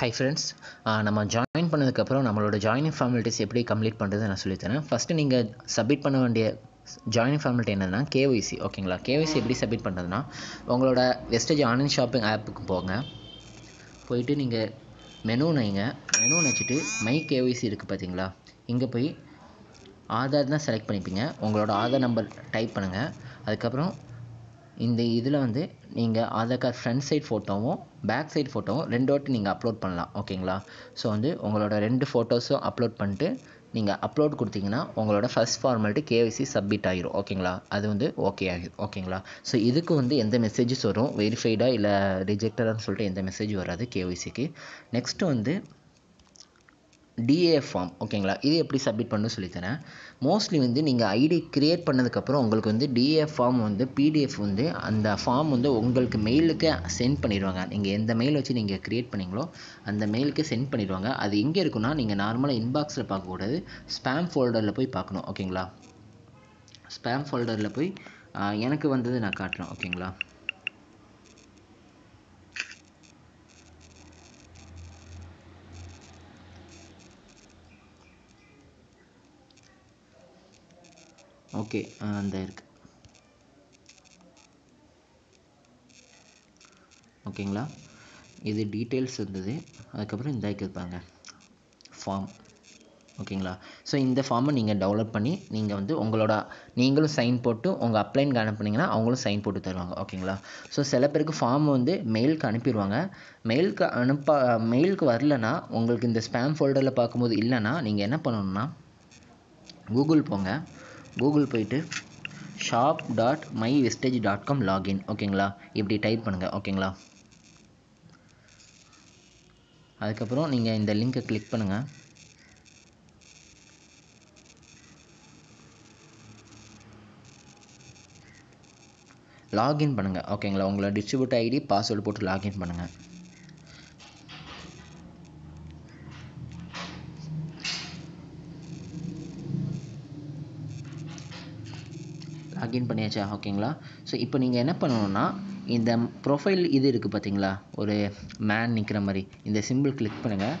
hi friends நம்ம join பண்ணதுக்கப்புறம் நம்மளோட ஜாயினிங் ஃபார்மாலிட்டிஸ் எப்படி கம்ப்ளீட் பண்ணுறது நான் சொல்லித்தரேன் ஃபஸ்ட்டு நீங்கள் சப்மிட் பண்ண வேண்டிய ஜாயினிங் ஃபார்மாலிட்டி என்னென்னா கேஒய்சி ஓகேங்களா கேஒய்சி எப்படி சப்மிட் பண்ணுறதுனா உங்களோட வெஸ்டேஜ் ஆன்லைன் ஷாப்பிங் ஆப்புக்கு போங்க போயிட்டு நீங்கள் மெனு நைங்க மெனு நினச்சிட்டு மை கேஒய்சி இருக்குது பார்த்தீங்களா இங்கே போய் ஆதார் தான் செலக்ட் பண்ணிப்பீங்க உங்களோட ஆதார் நம்பர் டைப் பண்ணுங்கள் அதுக்கப்புறம் இந்த இதில் வந்து நீங்கள் ஆதார் கார்ட் ஃப்ரண்ட் சைட் ஃபோட்டோவும் பேக் சைட் ஃபோட்டோவும் ரெண்டோட்டி நீங்கள் அப்லோட் பண்ணலாம் ஓகேங்களா ஸோ வந்து உங்களோட ரெண்டு ஃபோட்டோஸும் அப்லோட் பண்ணிட்டு நீங்கள் அப்லோட் கொடுத்தீங்கன்னா உங்களோட ஃபஸ்ட் ஃபார்மாலிட்டி கேஒய்சி சப்மிட் ஆகிரும் ஓகேங்களா அது வந்து ஓகே ஆகிடும் ஓகேங்களா ஸோ இதுக்கு வந்து எந்த மெசேஜஸ் வரும் வெரிஃபைடாக இல்லை ரிஜெக்டடான்னு சொல்லிட்டு எந்த மெசேஜ் வராது கேஒய்சிக்கு நெக்ஸ்ட்டு வந்து டிஏ ஃபார்ம் ஓகேங்களா இது எப்படி சப்மிட் பண்ணணும் சொல்லித்தரேன் மோஸ்ட்லி வந்து நீங்கள் ஐடி க்ரியேட் பண்ணதுக்கப்புறம் உங்களுக்கு வந்து டிஏ ஃபார்ம் வந்து பிடிஎஃப் வந்து அந்த ஃபார்ம் வந்து உங்களுக்கு மெயிலுக்கு சென்ட் பண்ணிடுவாங்க நீங்கள் எந்த மெயில் வச்சு நீங்கள் க்ரியேட் பண்ணீங்களோ அந்த மெயிலுக்கு சென்ட் பண்ணிடுவாங்க அது எங்கே இருக்குன்னா நீங்கள் நார்மலாக இன்பாக்ஸில் பார்க்கக்கூடாது ஸ்பேம் ஃபோல்டரில் போய் பார்க்கணும் ஓகேங்களா ஸ்பேம் ஃபோல்டரில் போய் எனக்கு வந்தது நான் காட்டுறேன் ஓகேங்களா ஓகே அந்த இருக்குது ஓகேங்களா இது டீட்டெயில்ஸ் இருந்தது அதுக்கப்புறம் இந்த கேட்பாங்க ஃபார்ம் ஓகேங்களா ஸோ இந்த ஃபார்மை நீங்கள் டவுன்லோட் பண்ணி நீங்கள் வந்து உங்களோட நீங்களும் சைன் போட்டு உங்கள் அப்ளைனுக்கு அனுப்புனீங்கன்னா அவங்களும் சைன் போட்டு தருவாங்க ஓகேங்களா ஸோ சில பேருக்கு ஃபார்ம் வந்து மெயிலுக்கு அனுப்பிடுவாங்க மெயிலுக்கு அனுப்ப மெயிலுக்கு வரலன்னா உங்களுக்கு இந்த ஸ்பேம் ஃபோல்டரில் பார்க்கும்போது இல்லைன்னா நீங்கள் என்ன பண்ணணும்னா கூகுள் போங்க கூகுள் போயிட்டு shop dot my Vestige dot com login ஓகேங்களா இப்படி டைப் பண்ணுங்கள் ஓகேங்களா அதுக்கப்புறம் நீங்கள் இந்த லிங்க்கை கிளிக் பண்ணுங்கள் லாகின் பண்ணுங்கள் ஓகேங்களா உங்களை டிஸ்ட்ரிபியூட் ஐடி பாஸ்வேர்டு போட்டு லாகின் பண்ணுங்கள் அகெயின் பண்ணியாச்சா ஓகேங்களா ஸோ இப்போ நீங்கள் என்ன பண்ணணுன்னா இந்த ப்ரொஃபைல் இது இருக்குது பார்த்தீங்களா ஒரு மேன் நிற்கிற மாதிரி இந்த சிம்பிள் கிளிக் பண்ணுங்கள்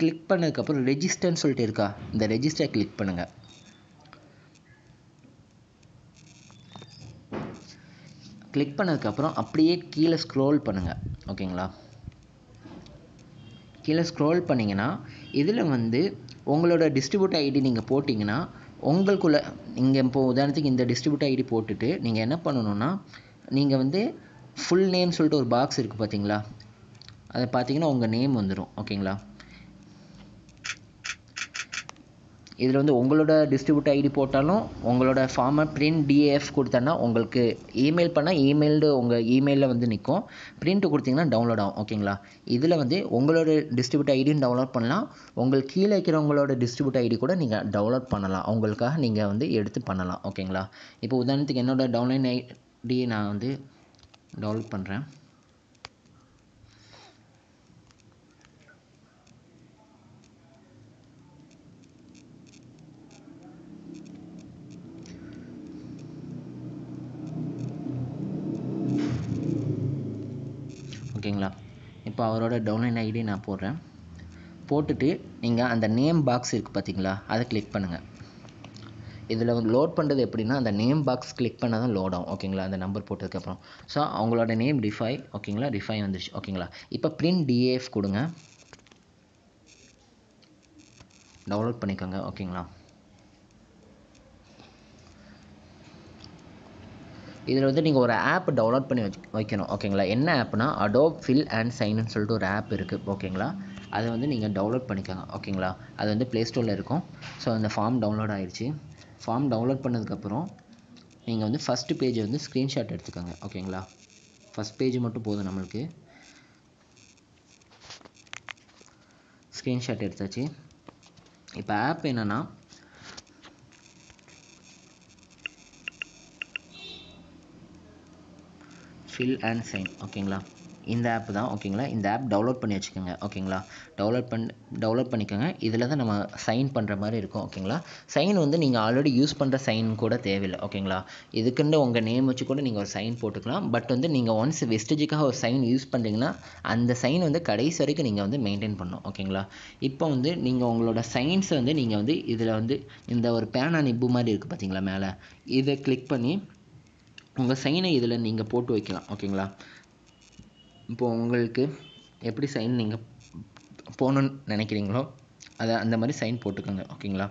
கிளிக் பண்ணதுக்கப்புறம் ரெஜிஸ்டர்னு சொல்லிட்டு இருக்கா இந்த ரெஜிஸ்டர் கிளிக் பண்ணுங்கள் கிளிக் பண்ணதுக்கப்புறம் அப்படியே கீழே ஸ்க்ரோல் பண்ணுங்கள் ஓகேங்களா கீழே ஸ்க்ரோல் பண்ணிங்கன்னா இதில் வந்து உங்களோட டிஸ்ட்ரிபியூட் ஐடி நீங்கள் போட்டிங்கன்னா உங்களுக்குள்ளே நீங்கள் இப்போது உதாரணத்துக்கு இந்த டிஸ்ட்ரிபியூட்டர் ஐடி போட்டுட்டு நீங்கள் என்ன பண்ணணுன்னா நீங்கள் வந்து ஃபுல் நேம் சொல்லிட்டு ஒரு பாக்ஸ் இருக்குது பார்த்தீங்களா அதை பார்த்தீங்கன்னா உங்கள் நேம் வந்துடும் ஓகேங்களா இதில் வந்து உங்களோட டிஸ்ட்ரிபியூட்டர் ஐடி போட்டாலும் உங்களோட ஃபார்மை பிரிண்ட் டிஏஎஃப் கொடுத்தோன்னா உங்களுக்கு இமெயில் பண்ணால் இமெயில்டு உங்கள் இமெயிலில் வந்து நிற்கும் பிரிண்ட்டு கொடுத்தீங்கன்னா டவுன்லோட் ஆகும் ஓகேங்களா இதில் வந்து உங்களோட டிஸ்ட்ரிபியூட் ஐடியும் டவுன்லோட் பண்ணலாம் உங்களுக்கு கீழே இருக்கிறவங்களோட டிஸ்ட்ரிபியூட் ஐடி கூட நீங்கள் டவுன்லோட் பண்ணலாம் அவங்களுக்காக நீங்கள் வந்து எடுத்து பண்ணலாம் ஓகேங்களா இப்போ உதாரணத்துக்கு என்னோடய டவுன்லைன் ஐடி நான் வந்து டவுன்லோட் பண்ணுறேன் ஓகேங்களா இப்போ அவரோட டவுன்லைன் ஐடி நான் போடுறேன் போட்டுட்டு நீங்கள் அந்த நேம் பாக்ஸ் இருக்குது பார்த்தீங்களா அதை கிளிக் பண்ணுங்கள் இதில் லோட் பண்ணுறது எப்படின்னா அந்த நேம் பாக்ஸ் கிளிக் பண்ணால் தான் லோட் ஆகும் ஓகேங்களா அந்த நம்பர் போட்டதுக்கப்புறம் ஸோ அவங்களோட நேம் டிஃபை ஓகேங்களா டிஃபை வந்துருச்சு ஓகேங்களா இப்போ பிரிண்ட் டிஏஎஃப் கொடுங்க டவுன்லோட் பண்ணிக்கோங்க ஓகேங்களா இதில் வந்து நீங்கள் ஒரு ஆப் டவுன்லோட் பண்ணி வச்சு வைக்கணும் ஓகேங்களா என்ன ஆப்னா அடோப் ஃபில் அண்ட் சைனுன்னு சொல்லிட்டு ஒரு ஆப் இருக்குது ஓகேங்களா அதை வந்து நீங்கள் டவுன்லோட் பண்ணிக்கோங்க ஓகேங்களா அது வந்து ப்ளே ஸ்டோரில் இருக்கும் ஸோ அந்த ஃபார்ம் டவுன்லோட் ஆகிடுச்சு ஃபார்ம் டவுன்லோட் பண்ணதுக்கப்புறம் நீங்கள் வந்து ஃபஸ்ட்டு பேஜை வந்து ஸ்க்ரீன்ஷாட் எடுத்துக்கோங்க ஓகேங்களா ஃபஸ்ட் பேஜ் மட்டும் போதும் நம்மளுக்கு ஸ்க்ரீன்ஷாட் எடுத்தாச்சு இப்போ ஆப் என்னென்னா ஃபில் அண்ட் சைன் ஓகேங்களா இந்த ஆப் தான் ஓகேங்களா இந்த ஆப் டவுன்லோட் பண்ணி வச்சுக்கோங்க ஓகேங்களா டவுன்லோட் பண் டவுன்லோட் பண்ணிக்கோங்க இதில் தான் நம்ம சைன் பண்ணுற மாதிரி இருக்கும் ஓகேங்களா சைன் வந்து நீங்கள் ஆல்ரெடி யூஸ் பண்ணுற சைன் கூட தேவையில்லை ஓகேங்களா இதுக்குன்னு உங்கள் நேம் வச்சு கூட நீங்கள் ஒரு சைன் போட்டுக்கலாம் பட் வந்து நீங்கள் ஒன்ஸ் வெஸ்டேஜுக்காக ஒரு சைன் யூஸ் பண்ணுறீங்கன்னா அந்த சைன் வந்து கடைசி வரைக்கும் நீங்கள் வந்து மெயின்டைன் பண்ணணும் ஓகேங்களா இப்போ வந்து நீங்கள் உங்களோட சைன்ஸை வந்து நீங்கள் வந்து இதில் வந்து இந்த ஒரு பேனா நிப்பு மாதிரி இருக்குது பார்த்தீங்களா மேலே இதை கிளிக் பண்ணி உங்கள் சைனை இதில் நீங்கள் போட்டு வைக்கலாம் ஓகேங்களா இப்போது உங்களுக்கு எப்படி சைன் நீங்கள் போடணுன்னு நினைக்கிறீங்களோ அதை அந்த மாதிரி சைன் போட்டுக்கோங்க ஓகேங்களா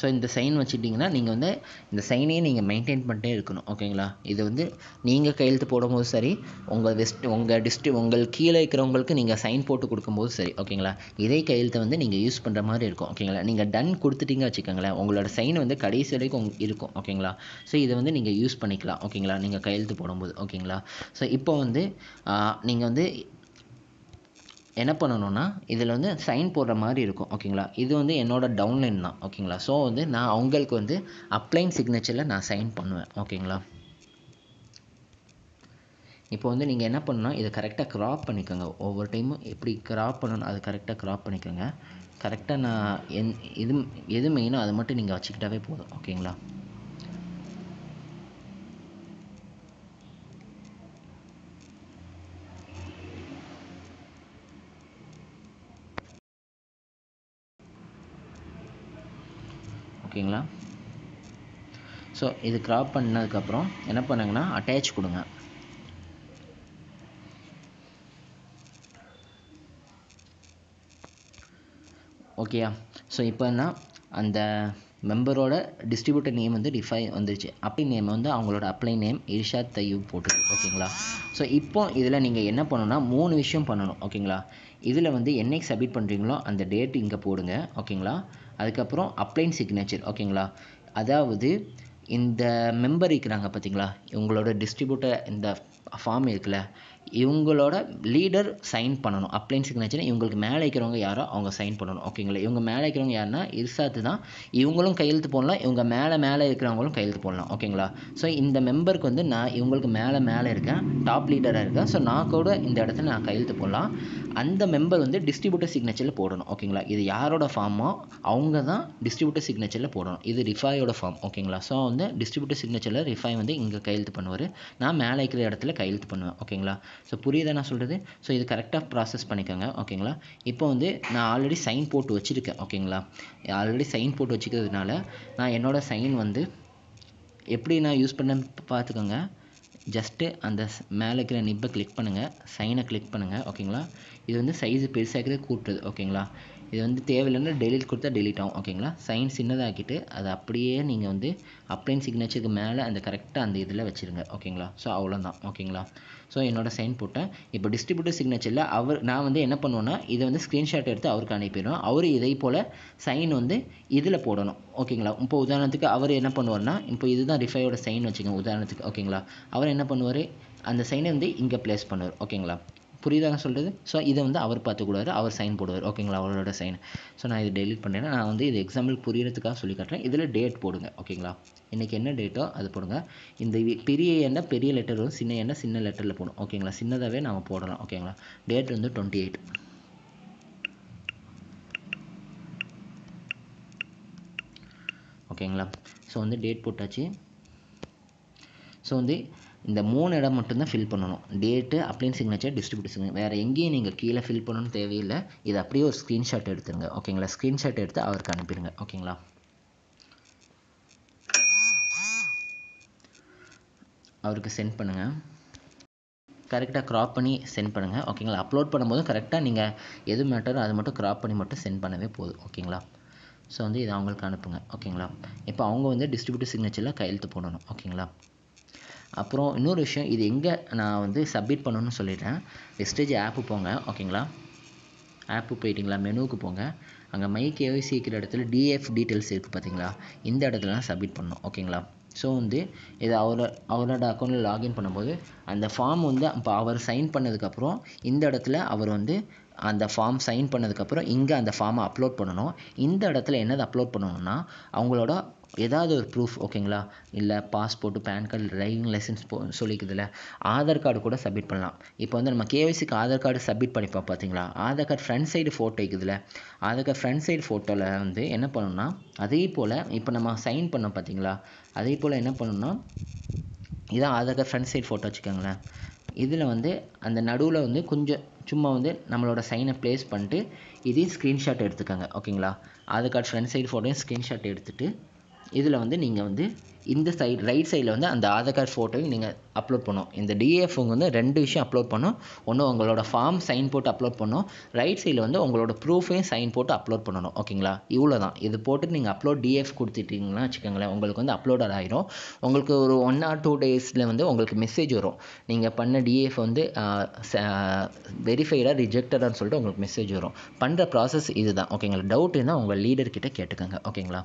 ஸோ இந்த சைன் வச்சுட்டிங்கன்னா நீங்கள் வந்து இந்த சைனே நீங்கள் மெயின்டைன் பண்ணிட்டே இருக்கணும் ஓகேங்களா இது வந்து நீங்கள் கையெழுத்து போடும்போது சரி உங்கள் வெஸ்ட் உங்கள் டிஸ்ட்ரி உங்கள் கீழே இருக்கிறவங்களுக்கு நீங்கள் சைன் போட்டு கொடுக்கும்போது சரி ஓகேங்களா இதே கையெழுத்தை வந்து நீங்கள் யூஸ் பண்ணுற மாதிரி இருக்கும் ஓகேங்களா நீங்கள் டன் கொடுத்துட்டீங்க வச்சுக்கோங்களேன் உங்களோட சைன் வந்து கடைசி வரைக்கும் இருக்கும் ஓகேங்களா ஸோ இதை வந்து நீங்கள் யூஸ் பண்ணிக்கலாம் ஓகேங்களா நீங்கள் கையெழுத்து போடும்போது ஓகேங்களா ஸோ இப்போ வந்து நீங்கள் வந்து என்ன பண்ணணும்னா இதில் வந்து சைன் போடுற மாதிரி இருக்கும் ஓகேங்களா இது வந்து என்னோடய டவுன்லைன் தான் ஓகேங்களா ஸோ வந்து நான் அவங்களுக்கு வந்து அப்ளைன் சிக்னேச்சரில் நான் சைன் பண்ணுவேன் ஓகேங்களா இப்போ வந்து நீங்கள் என்ன பண்ணணும் இதை கரெக்டாக க்ராப் பண்ணிக்கோங்க ஒவ்வொரு டைமும் எப்படி க்ராப் பண்ணணும் அது கரெக்டாக க்ராப் பண்ணிக்கோங்க கரெக்டாக நான் என் எது எது மெயினோ அதை மட்டும் நீங்கள் வச்சுக்கிட்டாவே போதும் ஓகேங்களா ஓகேங்களா ஸோ இது க்ராப் பண்ணதுக்கப்புறம் என்ன பண்ணுங்கன்னா அட்டாச் கொடுங்க ஓகேயா ஸோ இப்போ என்ன அந்த மெம்பரோட டிஸ்ட்ரிபியூட்டர் நேம் வந்து டிஃபை வந்துருச்சு அப்ளை நேம் வந்து அவங்களோட அப்ளை நேம் இர்ஷாத் தையூப் போட்டு ஓகேங்களா ஸோ இப்போ இதில் நீங்கள் என்ன பண்ணணும்னா மூணு விஷயம் பண்ணணும் ஓகேங்களா இதில் வந்து என்னைக்கு சப்மிட் பண்ணுறீங்களோ அந்த டேட் இங்கே போடுங்க ஓகேங்களா அதுக்கப்புறம் அப்ளைன் சிக்னேச்சர் ஓகேங்களா அதாவது இந்த மெம்பர் இருக்கிறாங்க பார்த்தீங்களா உங்களோட டிஸ்ட்ரிபியூட்டர் இந்த ஃபார்ம் இருக்குல்ல இவங்களோட லீடர் சைன் பண்ணணும் அப்ளைன் சிக்னேச்சர் இவங்களுக்கு மேலே இருக்கிறவங்க யாரோ அவங்க சைன் பண்ணணும் ஓகேங்களா இவங்க மேலே இருக்கிறவங்க யாருன்னா இர்சாத்து தான் இவங்களும் கையெழுத்து போடலாம் இவங்க மேலே மேலே இருக்கிறவங்களும் கையெழுத்து போடலாம் ஓகேங்களா ஸோ இந்த மெம்பருக்கு வந்து நான் இவங்களுக்கு மேலே மேலே இருக்கேன் டாப் லீடராக இருக்கேன் ஸோ நான் கூட இந்த இடத்துல நான் கையெழுத்து போடலாம் அந்த மெம்பர் வந்து டிஸ்ட்ரிபியூட்டர் சிக்னேச்சரில் போடணும் ஓகேங்களா இது யாரோட ஃபார்மோ அவங்க தான் டிஸ்ட்ரிபியூட்டர் சிக்னேச்சரில் போடணும் இது ரிஃபாயோட ஃபார்ம் ஓகேங்களா ஸோ வந்து டிஸ்ட்ரிபியூட்டர் சிக்னேச்சரில் ரிஃபாய் வந்து இங்கே கையெழுத்து பண்ணுவார் நான் மேலே இருக்கிற இடத்துல கையெழுத்து பண்ணுவேன் ஓகேங்களா ஸோ புரியுதா நான் சொல்கிறது ஸோ இது கரெக்டாக ப்ராசஸ் பண்ணிக்கோங்க ஓகேங்களா இப்போ வந்து நான் ஆல்ரெடி சைன் போட்டு வச்சுருக்கேன் ஓகேங்களா ஆல்ரெடி சைன் போட்டு வச்சுக்கிறதுனால நான் என்னோடய சைன் வந்து எப்படி நான் யூஸ் பண்ண பார்த்துக்கோங்க ஜஸ்ட்டு அந்த மேலே இருக்கிற நிப்பை கிளிக் பண்ணுங்கள் சைனை கிளிக் பண்ணுங்கள் ஓகேங்களா இது வந்து சைஸு பெருசாக்கிறது கூட்டுறது ஓகேங்களா இது வந்து தேவையில்லைன்னா டெலிட் கொடுத்தா டெலிட் ஆகும் ஓகேங்களா சைன் சின்னதாகிட்டு அதை அப்படியே நீங்கள் வந்து அப்ளைன் சிக்னேச்சருக்கு மேலே அந்த கரெக்டாக அந்த இதில் வச்சுருங்க ஓகேங்களா ஸோ அவ்வளோதான் ஓகேங்களா ஸோ என்னோட சைன் போட்டேன் இப்போ டிஸ்ட்ரிபியூட்டர் சிக்னேச்சரில் அவர் நான் வந்து என்ன பண்ணுவேன்னா இதை வந்து ஸ்க்ரீன்ஷாட் எடுத்து அவருக்கு அனுப்பிடுவோம் அவர் இதை போல் சைன் வந்து இதில் போடணும் ஓகேங்களா இப்போ உதாரணத்துக்கு அவர் என்ன பண்ணுவார்னா இப்போ இதுதான் ரிஃபையோட சைன் வச்சுக்கோங்க உதாரணத்துக்கு ஓகேங்களா அவர் என்ன பண்ணுவார் அந்த சைனை வந்து இங்கே ப்ளேஸ் பண்ணுவார் ஓகேங்களா புரியுதாக சொல்கிறது ஸோ இதை வந்து அவர் பார்த்துக்கூடாரு அவர் சைன் போடுவார் ஓகேங்களா அவரோட சைன் ஸோ நான் இதை டெலிட் பண்ணேன்னா நான் வந்து இது எக்ஸாம்பிள் புரியறதுக்காக சொல்லி காட்டுறேன் இதில் டேட் போடுங்க ஓகேங்களா இன்றைக்கி என்ன டேட்டோ அது போடுங்க இந்த பெரிய எண்ணெய் பெரிய லெட்டர் வரும் சின்ன எண்ணெய் சின்ன லெட்டரில் போடும் ஓகேங்களா சின்னதாகவே நம்ம போடலாம் ஓகேங்களா டேட் வந்து டுவெண்ட்டி எயிட் ஓகேங்களா ஸோ வந்து டேட் போட்டாச்சு ஸோ வந்து இந்த மூணு இடம் மட்டும்தான் ஃபில் பண்ணணும் டேட்டு அப்ளைன் சிக்னேச்சர் டிஸ்ட்ரிபியூட் வேறு எங்கேயும் நீங்கள் கீழே ஃபில் பண்ணணும்னு தேவையில்லை இது அப்படியே ஒரு ஸ்க்ரீன்ஷாட் எடுத்துருங்க ஓகேங்களா ஸ்க்ரீன்ஷாட் எடுத்து அவருக்கு அனுப்பிடுங்க ஓகேங்களா அவருக்கு சென்ட் பண்ணுங்கள் கரெக்டாக க்ராப் பண்ணி சென்ட் பண்ணுங்கள் ஓகேங்களா அப்லோட் பண்ணும்போது கரெக்டாக நீங்கள் எது மேட்டரோ அது மட்டும் க்ராப் பண்ணி மட்டும் சென்ட் பண்ணவே போதும் ஓகேங்களா ஸோ வந்து இது அவங்களுக்கு அனுப்புங்க ஓகேங்களா இப்போ அவங்க வந்து டிஸ்ட்ரிபியூட்டர் சிக்னேச்சரில் கையெழுத்து போடணும் ஓகேங்களா அப்புறம் இன்னொரு விஷயம் இது எங்கே நான் வந்து சப்மிட் பண்ணணும்னு சொல்லிடுறேன் வெஸ்டேஜ் ஆப்பு போங்க ஓகேங்களா ஆப்பு போயிட்டிங்களா மெனுவுக்கு போங்க அங்கே மை கேஒய்சி இருக்கிற இடத்துல டிஎஃப் டீட்டெயில்ஸ் இருக்குது பார்த்தீங்களா இந்த இடத்துல சப்மிட் பண்ணணும் ஓகேங்களா ஸோ வந்து இது அவரோட அவரோட அக்கௌண்ட்டில் லாகின் பண்ணும்போது அந்த ஃபார்ம் வந்து இப்போ அவர் சைன் பண்ணதுக்கப்புறம் இந்த இடத்துல அவர் வந்து அந்த ஃபார்ம் சைன் பண்ணதுக்கப்புறம் இங்கே அந்த ஃபார்மை அப்லோட் பண்ணணும் இந்த இடத்துல என்னது அப்லோட் பண்ணணும்னா அவங்களோட ஏதாவது ஒரு ப்ரூஃப் ஓகேங்களா இல்லை passport PAN card driving licence போ சொல்லிக்குதுல்ல ஆதார் கார்டு கூட சப்மிட் பண்ணலாம் இப்போ வந்து நம்ம கேவிசிக்கு ஆதார் கார்டு சப்மிட் பண்ணிப்போம் பார்த்தீங்களா Aadhaar card front side photo இருக்குதுல ஆதார் கார்டு ஃப்ரண்ட் சைடு ஃபோட்டோவில் வந்து என்ன பண்ணணும்னா அதே போல் இப்போ நம்ம சைன் பண்ணோம் பார்த்தீங்களா அதே போல் என்ன பண்ணணும்னா இதான் Aadhaar card front side photo வச்சுக்கோங்களேன் இதில் வந்து அந்த நடுவில் வந்து கொஞ்சம் சும்மா வந்து நம்மளோட சைனை ப்ளேஸ் பண்ணிட்டு இதையும் ஸ்க்ரீன்ஷாட் எடுத்துக்கோங்க ஓகேங்களா ஆதார் கார்டு ஃப்ரண்ட் சைடு ஃபோட்டோயும் ஸ்க்ரீன்ஷாட் எடுத்துகிட்டு இதில் வந்து நீங்கள் வந்து இந்த சைடு ரைட் சைடில் வந்து அந்த ஆதார் கார்டு ஃபோட்டோவையும் நீங்கள் அப்லோட் பண்ணோம் இந்த டிஎஃப் வந்து ரெண்டு விஷயம் அப்லோட் பண்ணோம் ஒன்று உங்களோட ஃபார்ம் சைன் போட்டு அப்லோட் பண்ணோம் ரைட் சைடில் வந்து உங்களோட ப்ரூஃபையும் சைன் போட்டு அப்லோட் பண்ணணும் ஓகேங்களா இவ்வளோ தான் இது போட்டு நீங்கள் அப்லோட் டிஎஃப் கொடுத்துட்டீங்கன்னா வச்சுக்கோங்களேன் உங்களுக்கு வந்து அப்லோடட் ஆகிரும் உங்களுக்கு ஒரு ஒன் ஆர் டூ டேஸில் வந்து உங்களுக்கு மெசேஜ் வரும் நீங்கள் பண்ண டிஎஃப் வந்து வெரிஃபைடாக ரிஜெக்டடான்னு சொல்லிட்டு உங்களுக்கு மெசேஜ் வரும் பண்ணுற ப்ராசஸ் இது தான் ஓகேங்களா டவுட் இருந்தால் உங்கள் லீடர்கிட்ட கேட்டுக்கோங்க ஓகேங்களா